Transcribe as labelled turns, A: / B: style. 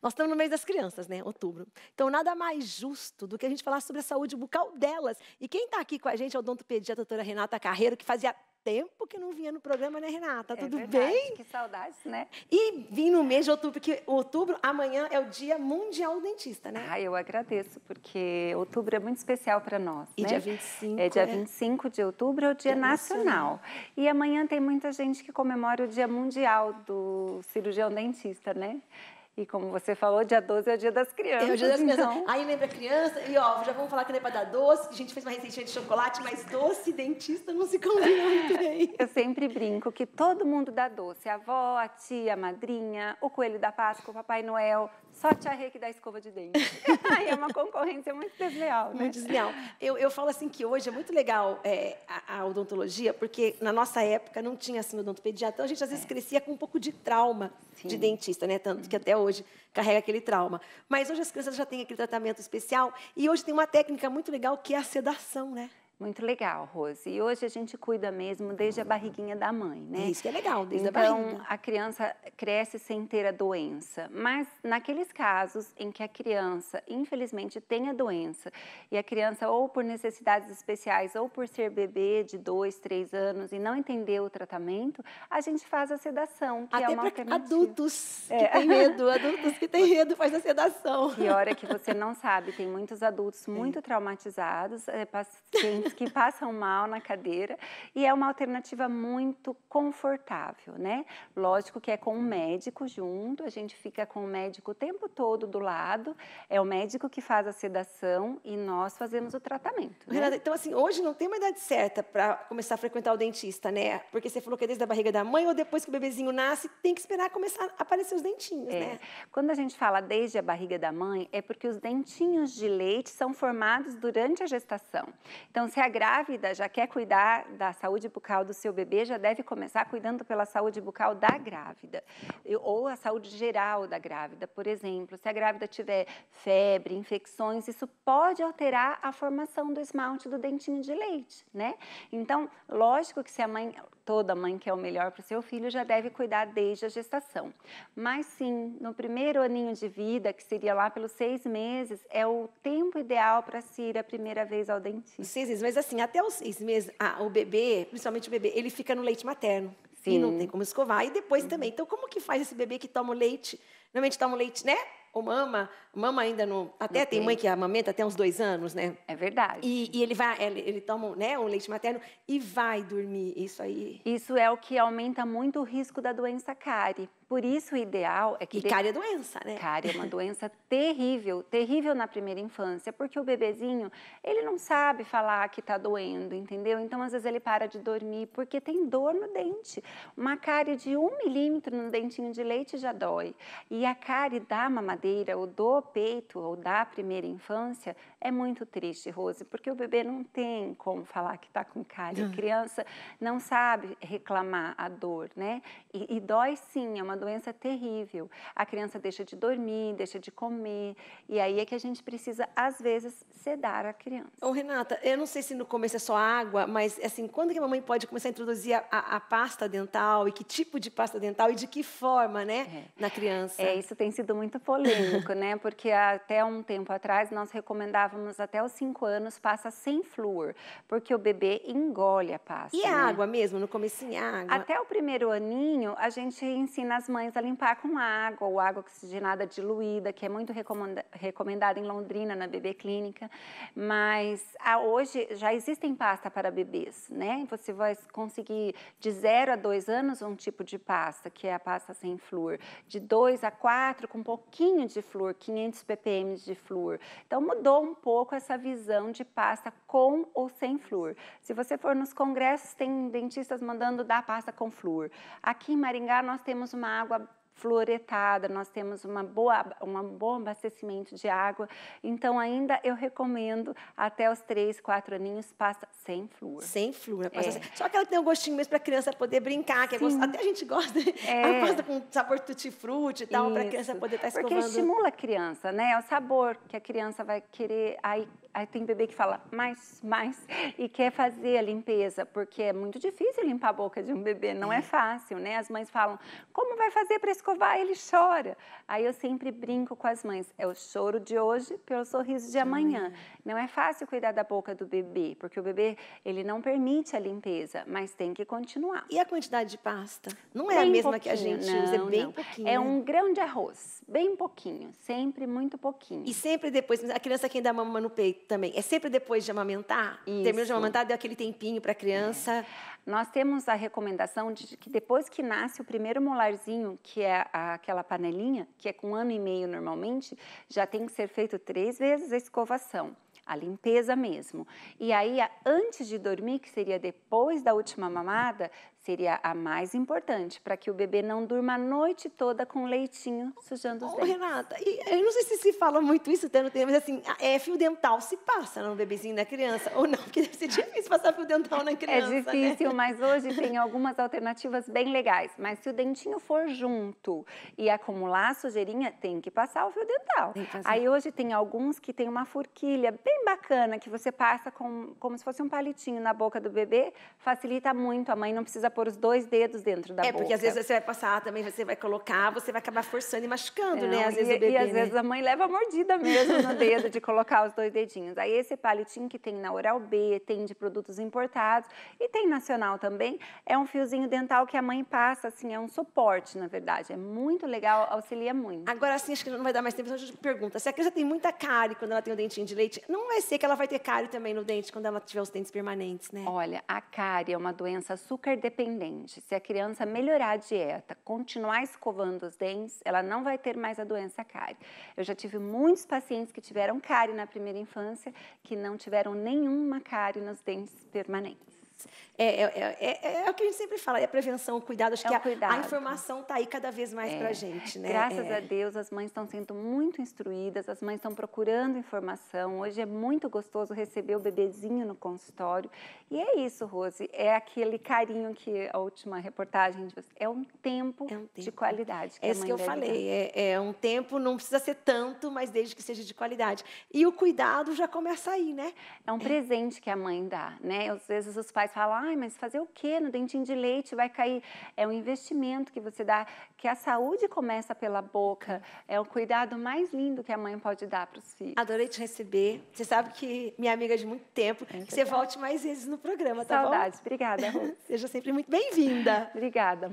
A: Nós estamos no mês das crianças, né? Outubro. Então, nada mais justo do que a gente falar sobre a saúde bucal delas. E quem está aqui com a gente é o odontopediatra, a doutora Renata Carreiro, que fazia tempo que não vinha no programa, né, Renata? É Tudo verdade, bem?
B: Que saudades, né?
A: E vim no mês de outubro, que outubro,
B: amanhã é o Dia Mundial do Dentista, né? Ah, eu agradeço, porque outubro é muito especial para nós. E né? dia 25. É dia é... 25 de outubro, é o Dia, dia nacional. nacional. E amanhã tem muita gente que comemora o Dia Mundial do Cirurgião Dentista, né? E como você falou, dia 12 é, é o dia das crianças. É o dia das crianças. Então...
A: Aí lembra criança, e ó, já vamos falar que não é para dar doce, a gente fez uma receitinha de
B: chocolate, mas doce e dentista não se combina muito bem. Eu sempre brinco que todo mundo dá doce. A avó, a tia, a madrinha, o coelho da Páscoa, o Papai Noel, só a rei que dá escova de dente. é uma concorrência muito desleal, né? Muito desleal.
A: Eu, eu falo assim que hoje é muito legal é, a, a, odontologia, porque na nossa época não tinha assim odontopediatra, então a gente às vezes é. crescia com um pouco de trauma Sim. de dentista, né? Tanto uhum. que até hoje carrega aquele trauma. Mas hoje as crianças já têm aquele tratamento especial e hoje tem uma técnica muito legal que é
B: a sedação, né? Muito legal, Rose. E hoje a gente cuida mesmo desde a barriguinha da mãe, né? Isso que é legal, desde então, a barriga. Então, a criança cresce sem ter a doença. Mas naqueles casos em que a criança, infelizmente, tem a doença e a criança, ou por necessidades especiais, ou por ser bebê de dois, três anos e não entender o tratamento, a gente faz a sedação, que é Até é uma alternativa. adultos é. que têm medo, adultos que têm medo faz a sedação. Pior é que você não sabe, tem muitos adultos muito é. traumatizados, é, pacientes pacientes que passam mal na cadeira e é uma alternativa muito confortável, né? Lógico que é com o médico junto, a gente fica com o médico o tempo todo do lado, é o médico que faz a sedação e nós fazemos o tratamento. Né? Renata, então assim, hoje não tem uma idade certa para começar a frequentar o dentista, né? Porque você falou que é desde a barriga da mãe ou depois que o bebezinho nasce, tem que esperar começar a aparecer os dentinhos, é. né? Quando a gente fala desde a barriga da mãe, é porque os dentinhos de leite são formados durante a gestação. Então, se se a grávida já quer cuidar da saúde bucal do seu bebê, já deve começar cuidando pela saúde bucal da grávida, ou a saúde geral da grávida, por exemplo. Se a grávida tiver febre, infecções, isso pode alterar a formação do esmalte do dentinho de leite, né? Então, lógico que se a mãe toda mãe quer o melhor para o seu filho, já deve cuidar desde a gestação. Mas sim, no primeiro aninho de vida, que seria lá pelos seis meses, é o tempo ideal para se ir a primeira vez ao dentista. seis meses,
A: mas assim, até os seis meses, ah, o bebê, principalmente o bebê, ele fica no leite materno. Sim. E não tem como escovar. E depois uhum. também. Então, como que faz esse bebê que toma o leite? Normalmente toma o leite, né? O mama, mama ainda não. Até não tem. tem. mãe que amamenta até uns dois anos, né? É verdade. E,
B: e ele vai, ele, ele, toma né, um leite materno e vai dormir. Isso aí. Isso é o que aumenta muito o risco da doença cárie. Por isso, o ideal é que. E cárie é doença, né? Cárie é uma doença terrível, terrível na primeira infância, porque o bebezinho, ele não sabe falar que está doendo, entendeu? Então, às vezes, ele para de dormir porque tem dor no dente. Uma cárie de um milímetro no dentinho de leite já dói. E a cárie da mamadeira, ou do peito, ou da primeira infância, é muito triste, Rose, porque o bebê não tem como falar que está com cárie. A ah. criança não sabe reclamar a dor, né? E, e dói sim, é uma doença é terrível. A criança deixa de dormir, deixa de comer, e aí é que a gente precisa, às vezes, sedar a criança. Ô,
A: Renata, eu não sei se no começo é só água, mas assim, quando que a mamãe pode começar a introduzir a, a, pasta
B: dental e que tipo de pasta dental e de que forma, né, é. na criança? É, isso tem sido muito polêmico, né, porque até um tempo atrás nós recomendávamos até os 5 anos pasta sem flúor, porque o bebê engole a pasta. E é né? água mesmo, no comecinho, é água? Até o primeiro aninho, a gente ensina as mães a limpar com água, ou água oxigenada diluída, que é muito recomenda, recomendada em Londrina, na bebê clínica. Mas a, ah, hoje já existem pasta para bebês, né? Você vai conseguir de 0 a 2 anos um tipo de pasta, que é a pasta sem flúor. De 2 a 4, com um pouquinho de flúor, 500 ppm de flúor. Então mudou um pouco essa visão de pasta com ou sem flúor. Se você for nos congressos, tem dentistas mandando dar pasta com flúor. Aqui em Maringá nós temos uma agua floretada nós temos uma boa, um bom abastecimento de água. Então, ainda eu recomendo até os 3, 4 aninhos, pasta sem flúor. Sem flúor, pasta é. Só que ela tem um gostinho mesmo para a criança poder brincar,
A: que é gost... até a gente gosta, é. com sabor tutti-frutti e tal, para a criança poder tá estar escovando. Porque estimula
B: a criança, né? É o sabor que a criança vai querer, aí Aí tem bebê que fala mais, mais e quer fazer a limpeza, porque é muito difícil limpar a boca de um bebê, não é, é. fácil, né? As mães falam: como vai fazer para escovar? escovar, ele chora. Aí eu sempre brinco com as mães, é o choro de hoje pelo sorriso de amanhã. Não é fácil cuidar da boca do bebê, porque o bebê, ele não permite a limpeza, mas tem que continuar. E a quantidade de pasta? Não é bem a mesma que a gente não, usa, é bem não. pouquinho. É né? um grão de arroz, bem pouquinho, sempre muito pouquinho. E sempre depois, a criança que ainda mama no peito também, é sempre depois de amamentar? Isso. Terminou de amamentar, deu aquele tempinho para a criança? É. Nós temos a recomendação de que depois que nasce o primeiro molarzinho, que é a, aquela panelinha, que é com um ano e meio normalmente, já tem que ser feito três vezes a escovação a limpeza mesmo. E aí, antes de dormir, que seria depois da última mamada, seria a mais importante para que o bebê não durma a noite toda com leitinho sujando os oh, dentes. Renata, eu não sei se se fala muito isso, até no mas assim, é fio dental se passa no bebezinho da criança
A: ou não? Porque deve ser difícil passar fio dental na é criança. É difícil, né? mas
B: hoje tem algumas alternativas bem legais. Mas se o dentinho for junto e acumular sujeirinha, tem que passar o fio dental. Aí hoje tem alguns que tem uma forquilha bem bacana que você passa com, como se fosse um palitinho na boca do bebê, facilita muito, a mãe não precisa pôr os dois dedos dentro da é, boca. É, porque às vezes você vai
A: passar também, você vai colocar, você vai acabar forçando e machucando, né, Não, né? Às e, vezes o bebê, E às né? vezes a
B: mãe leva a mordida mesmo no dedo de colocar os dois dedinhos. Aí esse palitinho que tem na Oral B, tem de produtos importados e tem nacional também, é um fiozinho dental que a mãe passa, assim, é um suporte, na verdade. É muito legal, auxilia muito. Agora sim, acho que não vai dar mais tempo, então a gente pergunta, se a criança tem muita cárie quando ela tem o dentinho de leite, não vai ser que ela vai ter cárie também no dente quando ela tiver os dentes permanentes, né? Olha, a cárie é uma doença açúcar dependente se a criança melhorar a dieta, continuar escovando os dentes, ela não vai ter mais a doença cárie. Eu já tive muitos pacientes que tiveram cárie na primeira infância que não tiveram nenhuma cárie nos dentes permanentes. É, é, é, é, o que a gente sempre fala, é a prevenção, o cuidado. Acho que a, cuidado. a,
A: informação está aí cada vez mais para a gente. Né? Graças a
B: Deus, as mães estão sendo muito instruídas, as mães estão procurando informação. Hoje é muito gostoso receber o bebezinho no consultório. E é isso, Rose, é aquele carinho que a última reportagem de você, é um tempo, um tempo. de qualidade. Que é isso que eu falei,
A: é, um tempo, não precisa
B: ser tanto, mas desde que seja de qualidade. E o cuidado já começa aí, né? É um presente que a mãe dá, né? Às vezes os pais pais falam, ah, mas fazer o quê? No dentinho de leite vai cair. É um investimento que você dá, que a saúde começa pela boca. É o cuidado mais lindo que a mãe pode dar para os filhos. Adorei te receber. Você sabe que minha amiga é de muito tempo, é que você volte
A: mais vezes no programa,
B: tá Saudades. bom? Saudades. Obrigada, Seja sempre muito bem-vinda. Obrigada.